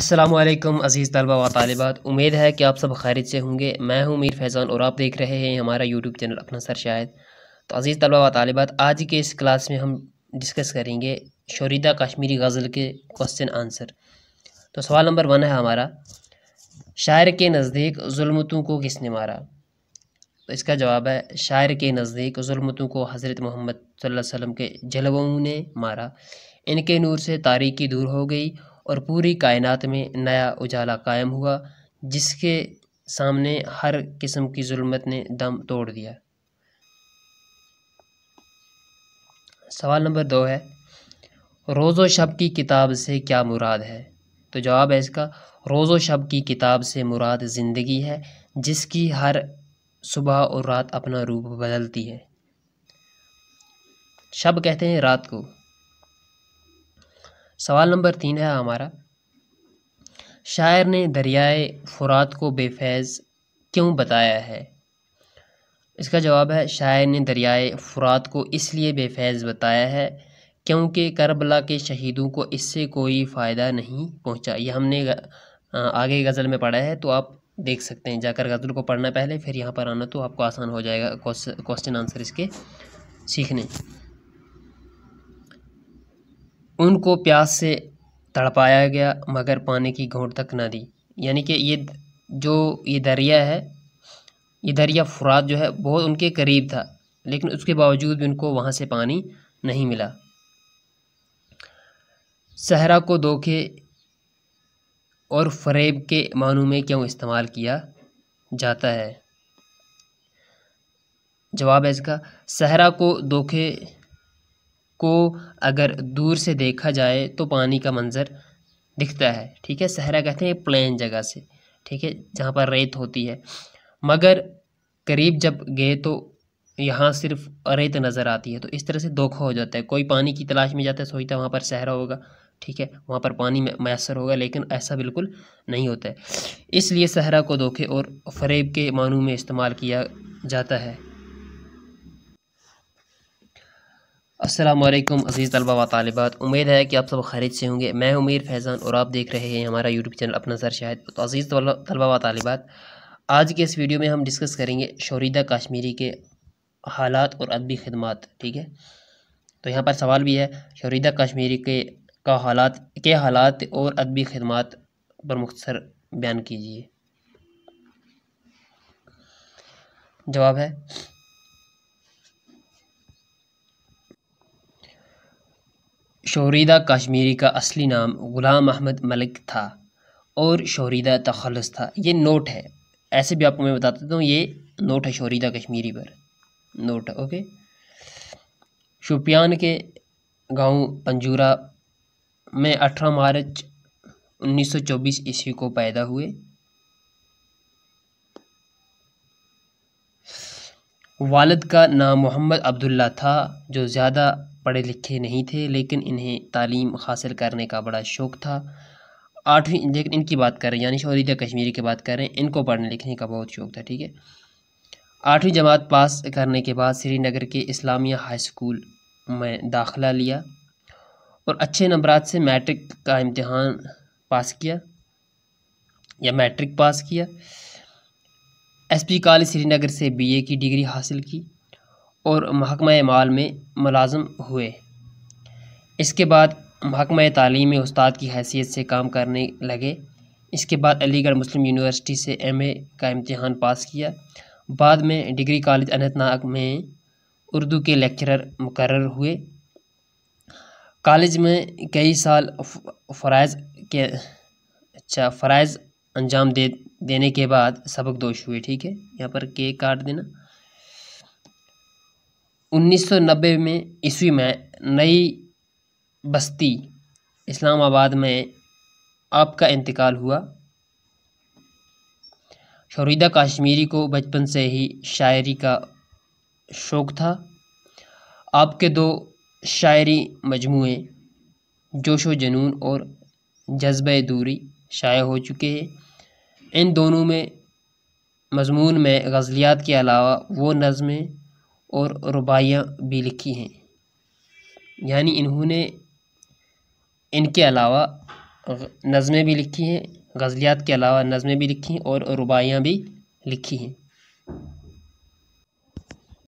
असलम अज़ीज़ तलबा व तालिबात उम्मीद है कि आप सब खैरत से होंगे मैं हूं मीर फैज़ान और आप देख रहे हैं हमारा यूट्यूब चैनल अपना सर शायद तो अज़ीज़ तलबा व तालिबात आज के इस क्लास में हम डिस्कस करेंगे शोरीदा कश्मीरी गज़ल के क्वेश्चन आंसर तो सवाल नंबर वन है हमारा शायर के नज़दीक जुलमतों को किसने मारा तो इसका जवाब है शायर के नज़दीक तों को हज़रत मोहम्मद वसल्लम के जलवों ने मारा इनके नूर से तारीकी दूर हो गई और पूरी कायनात में नया उजाला कायम हुआ जिसके सामने हर किस्म की ज़ुल्मत ने दम तोड़ दिया सवाल नंबर दो है रोज़ो शब की किताब से क्या मुराद है तो जवाब है इसका रोज़ शब की किताब से मुराद ज़िंदगी है जिसकी हर सुबह और रात अपना रूप बदलती है शब कहते हैं रात को सवाल नंबर तीन है हमारा शायर ने दरियाए फ़ुरात को बेफैज़ क्यों बताया है इसका जवाब है शायर ने दरियाए फ़ुरात को इसलिए बेफैज़ बताया है क्योंकि करबला के शहीदों को इससे कोई फ़ायदा नहीं पहुंचा ये हमने आगे गज़ल में पढ़ा है तो आप देख सकते हैं जाकर गज़ल को पढ़ना पहले फिर यहाँ पर आना तो आपको आसान हो जाएगा क्वेश्चन आंसर इसके सीखने उनको प्यास से तड़पाया गया मगर पानी की घोट तक न दी यानी कि ये जो ये दरिया है ये दरिया फुरात जो है बहुत उनके करीब था लेकिन उसके बावजूद भी उनको वहाँ से पानी नहीं मिला सहरा को धोखे और फरेब के मानों में क्यों इस्तेमाल किया जाता है जवाब है इसका सहरा को धोखे को अगर दूर से देखा जाए तो पानी का मंज़र दिखता है ठीक है सहरा कहते हैं प्लेन जगह से ठीक है जहाँ पर रेत होती है मगर करीब जब गए तो यहाँ सिर्फ रेत नज़र आती है तो इस तरह से धोखा हो जाता है कोई पानी की तलाश में जाता है सोचता है वहाँ पर सहरा होगा ठीक है वहाँ पर पानी मैसर होगा लेकिन ऐसा बिल्कुल नहीं होता है इसलिए सहरा को धोखे और फरेब के मानू में इस्तेमाल किया जाता है असलम अज़ीज़ तलबा व तालबात उम्मीद है कि आप सब खरीद से होंगे मैं उमीर फैज़ान और आप देख रहे हैं हमारा यूट्यूब चैनल अपना सर शायद तो अज़ीज़ तलबा व तालबात आज के इस वीडियो में हम डिस्कस करेंगे शोरीदा कश्मीरी के हालात और अदबी खदमात ठीक है तो यहाँ पर सवाल भी है शोरीदा कश्मीरी के का हालात के हालात और अदबी खदमात पर मुख्तर बयान कीजिए जवाब है शोरीदा कश्मीरी का असली नाम ग़ुलाम अहमद मलिक था और शोरीदा तखलस था ये नोट है ऐसे भी आपको मैं बता देता हूँ ये नोट है शोरीदा कश्मीरी पर नोट है ओके शुपियान के गांव पंजूरा में अठारह मार्च 1924 ईस्वी को पैदा हुए वालद का नाम मोहम्मद अब्दुल्ला था जो ज़्यादा पढ़े लिखे नहीं थे लेकिन इन्हें तालीम हासिल करने का बड़ा शौक़ था आठवीं लेकिन इनकी बात करें यानी शौरीदा कश्मीरी की बात करें इनको पढ़ने लिखने का बहुत शौक़ था ठीक है आठवीं जमात पास करने के बाद श्रीनगर के इस्लामिया हाई स्कूल में दाखला लिया और अच्छे नंबर से मैट्रिक का इम्तहान पास किया या मैट्रिक पास किया एसपी कॉलेज श्रीनगर से बीए की डिग्री हासिल की और महकमा माल में मुलाजम हुए इसके बाद महकमा तालीम में उस्ताद की हैसियत से काम करने लगे इसके बाद अलीगढ़ मुस्लिम यूनिवर्सिटी से एमए का इम्तहान पास किया बाद में डिग्री कॉलेज अनंतनाग में उर्दू के लेक्चरर मुकर हुए कॉलेज में कई साल फ़रज़ के अच्छा फ़रज़ अंजाम दे देने के बाद सबक दोष हुए ठीक है यहाँ पर के काट देना 1990 में ईस्वी में नई बस्ती इस्लामाबाद में आपका इंतकाल हुआ शरीदा काश्मीरी को बचपन से ही शायरी का शौक़ था आपके दो शायरी मजमू जोशो जनून और जज्ब दूरी शाये हो चुके हैं इन दोनों में मजमून में गज़लियात के अलावा वो नज़में और रुबाइयाँ भी लिखी हैं यानी इन्होंने इनके अलावा नज़में भी लिखी हैं गज़लियात के अलावा नज़में भी लिखी हैं और रुबाइयाँ भी लिखी हैं